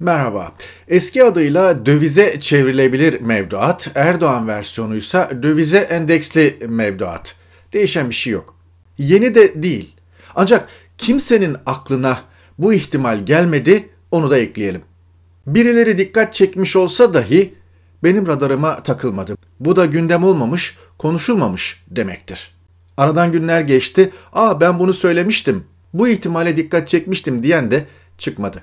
Merhaba. Eski adıyla dövize çevrilebilir mevduat, Erdoğan versiyonuysa dövize endeksli mevduat. Değişen bir şey yok. Yeni de değil. Ancak kimsenin aklına bu ihtimal gelmedi, onu da ekleyelim. Birileri dikkat çekmiş olsa dahi benim radarıma takılmadı. Bu da gündem olmamış, konuşulmamış demektir. Aradan günler geçti. "Aa ben bunu söylemiştim. Bu ihtimale dikkat çekmiştim." diyen de çıkmadı.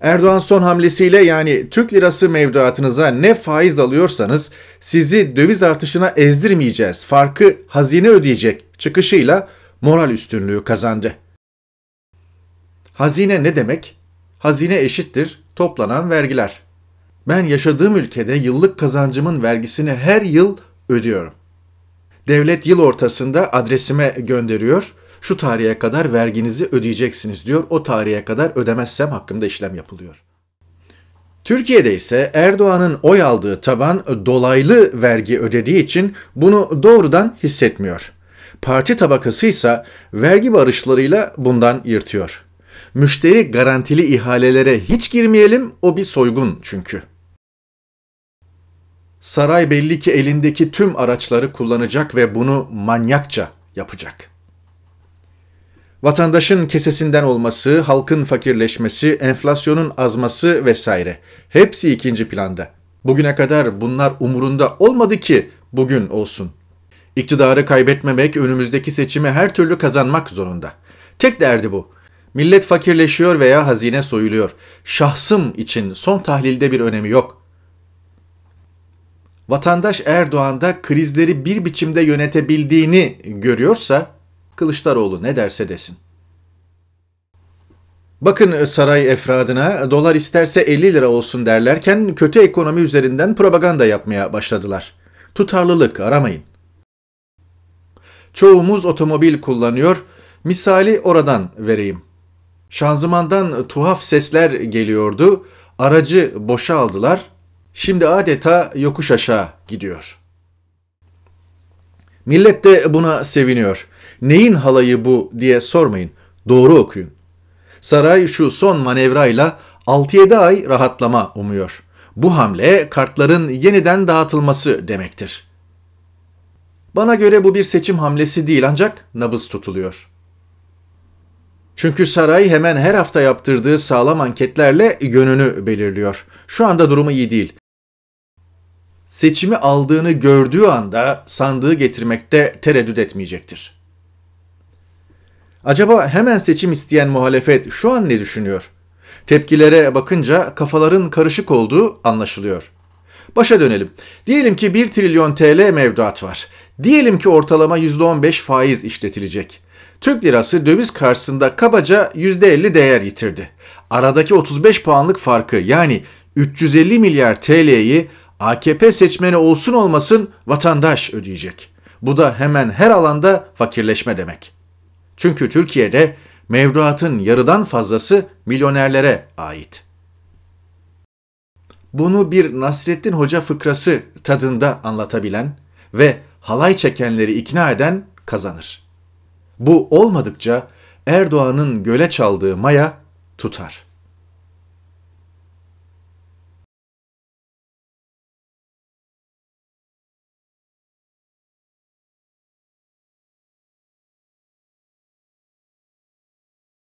Erdoğan son hamlesiyle yani Türk lirası mevduatınıza ne faiz alıyorsanız sizi döviz artışına ezdirmeyeceğiz. Farkı hazine ödeyecek çıkışıyla moral üstünlüğü kazandı. Hazine ne demek? Hazine eşittir toplanan vergiler. Ben yaşadığım ülkede yıllık kazancımın vergisini her yıl ödüyorum. Devlet yıl ortasında adresime gönderiyor.'' şu tarihe kadar verginizi ödeyeceksiniz diyor. O tarihe kadar ödemezsem hakkımda işlem yapılıyor. Türkiye'de ise Erdoğan'ın oy aldığı taban dolaylı vergi ödediği için bunu doğrudan hissetmiyor. Parti tabakası ise vergi barışlarıyla bundan yırtıyor. Müşteri garantili ihalelere hiç girmeyelim o bir soygun çünkü. Saray belli ki elindeki tüm araçları kullanacak ve bunu manyakça yapacak.'' Vatandaşın kesesinden olması, halkın fakirleşmesi, enflasyonun azması vesaire. Hepsi ikinci planda. Bugüne kadar bunlar umurunda olmadı ki bugün olsun. İktidarı kaybetmemek, önümüzdeki seçimi her türlü kazanmak zorunda. Tek derdi bu. Millet fakirleşiyor veya hazine soyuluyor. Şahsım için son tahlilde bir önemi yok. Vatandaş Erdoğan'da krizleri bir biçimde yönetebildiğini görüyorsa Kılıçdaroğlu ne derse desin. Bakın e, saray efradına dolar isterse 50 lira olsun derlerken kötü ekonomi üzerinden propaganda yapmaya başladılar. Tutarlılık aramayın. Çoğumuz otomobil kullanıyor. Misali oradan vereyim. Şanzımandan tuhaf sesler geliyordu. Aracı boşa aldılar. Şimdi adeta yokuş aşağı gidiyor. Millet de buna seviniyor. Neyin halayı bu diye sormayın. Doğru okuyun. Saray şu son manevrayla 6-7 ay rahatlama umuyor. Bu hamle kartların yeniden dağıtılması demektir. Bana göre bu bir seçim hamlesi değil ancak nabız tutuluyor. Çünkü saray hemen her hafta yaptırdığı sağlam anketlerle yönünü belirliyor. Şu anda durumu iyi değil. Seçimi aldığını gördüğü anda sandığı getirmekte tereddüt etmeyecektir. Acaba hemen seçim isteyen muhalefet şu an ne düşünüyor? Tepkilere bakınca kafaların karışık olduğu anlaşılıyor. Başa dönelim. Diyelim ki 1 trilyon TL mevduat var. Diyelim ki ortalama %15 faiz işletilecek. Türk lirası döviz karşısında kabaca %50 değer yitirdi. Aradaki 35 puanlık farkı yani 350 milyar TL'yi AKP seçmeni olsun olmasın vatandaş ödeyecek. Bu da hemen her alanda fakirleşme demek.'' Çünkü Türkiye'de mevduatın yarıdan fazlası milyonerlere ait. Bunu bir Nasrettin Hoca fıkrası tadında anlatabilen ve halay çekenleri ikna eden kazanır. Bu olmadıkça Erdoğan'ın göle çaldığı maya tutar.''